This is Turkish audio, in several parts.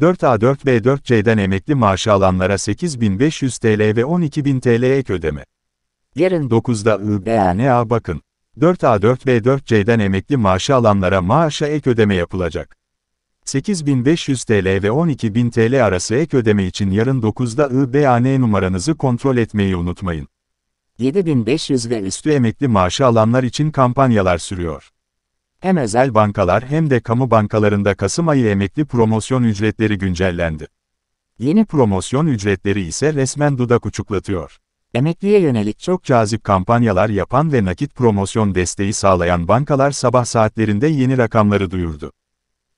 4A4 B4C'den emekli maaşı alanlara 8500 TL ve 12000 TL ek ödeme. Yarın 9'da IBAN'a bakın. 4A4 B4C'den emekli maaşı alanlara maaşa ek ödeme yapılacak. 8500 TL ve 12000 TL arası ek ödeme için yarın 9'da IBAN numaranızı kontrol etmeyi unutmayın. 7500 ve üstü emekli maaşı alanlar için kampanyalar sürüyor. Hem özel bankalar hem de kamu bankalarında Kasım ayı emekli promosyon ücretleri güncellendi. Yeni promosyon ücretleri ise resmen dudak uçuklatıyor. Emekliye yönelik çok cazip kampanyalar yapan ve nakit promosyon desteği sağlayan bankalar sabah saatlerinde yeni rakamları duyurdu.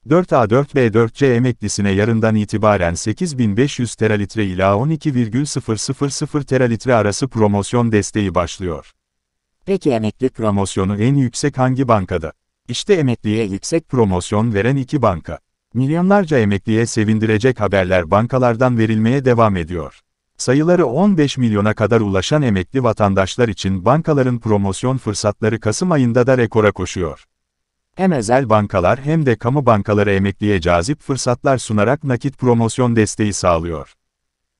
4A4B4C emeklisine yarından itibaren 8500 teralitre ila 12,000 teralitre arası promosyon desteği başlıyor. Peki emekli promosyonu en yüksek hangi bankada? İşte emekliye yüksek promosyon veren iki banka. Milyonlarca emekliye sevindirecek haberler bankalardan verilmeye devam ediyor. Sayıları 15 milyona kadar ulaşan emekli vatandaşlar için bankaların promosyon fırsatları Kasım ayında da rekora koşuyor. Hem özel bankalar hem de kamu bankaları emekliye cazip fırsatlar sunarak nakit promosyon desteği sağlıyor.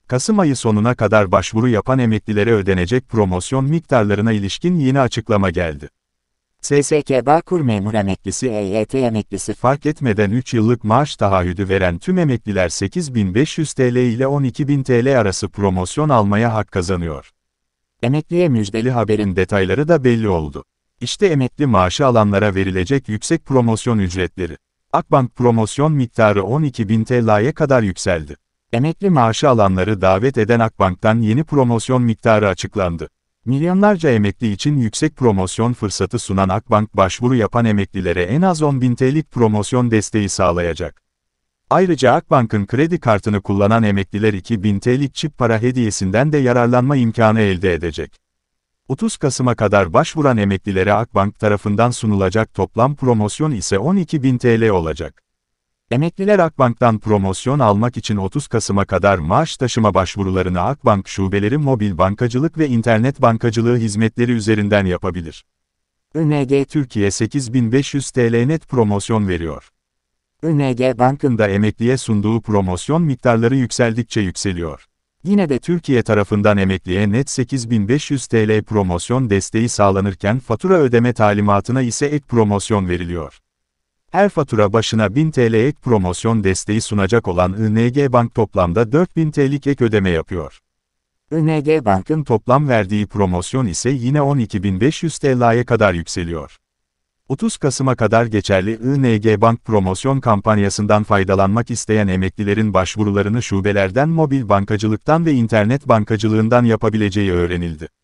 Kasım ayı sonuna kadar başvuru yapan emeklilere ödenecek promosyon miktarlarına ilişkin yeni açıklama geldi. SSK Bağkur memur emeklisi EYT emeklisi fark etmeden 3 yıllık maaş taahhüdü veren tüm emekliler 8500 TL ile 12000 TL arası promosyon almaya hak kazanıyor. Emekliye müjdeli haberin detayları da belli oldu. İşte emekli maaşı alanlara verilecek yüksek promosyon ücretleri. Akbank promosyon miktarı 12.000 TL'ye kadar yükseldi. Emekli maaşı alanları davet eden Akbank'tan yeni promosyon miktarı açıklandı. Milyonlarca emekli için yüksek promosyon fırsatı sunan Akbank başvuru yapan emeklilere en az 10 bin TL'lik promosyon desteği sağlayacak. Ayrıca Akbank'ın kredi kartını kullanan emekliler 2 bin TL'lik çip para hediyesinden de yararlanma imkanı elde edecek. 30 Kasım'a kadar başvuran emeklilere Akbank tarafından sunulacak toplam promosyon ise 12 bin TL olacak. Emekliler Akbank'tan promosyon almak için 30 Kasım'a kadar maaş taşıma başvurularını Akbank şubeleri mobil bankacılık ve internet bankacılığı hizmetleri üzerinden yapabilir. ÖNG Türkiye 8500 TL net promosyon veriyor. ÖNG Bank'ın da emekliye sunduğu promosyon miktarları yükseldikçe yükseliyor. Yine de Türkiye tarafından emekliye net 8500 TL promosyon desteği sağlanırken fatura ödeme talimatına ise ek promosyon veriliyor. Her fatura başına 1000 TL ek promosyon desteği sunacak olan ING Bank toplamda 4000 TL'lik ek ödeme yapıyor. ING Bank'ın toplam verdiği promosyon ise yine 12.500 TL'ye kadar yükseliyor. 30 Kasım'a kadar geçerli ING Bank promosyon kampanyasından faydalanmak isteyen emeklilerin başvurularını şubelerden mobil bankacılıktan ve internet bankacılığından yapabileceği öğrenildi.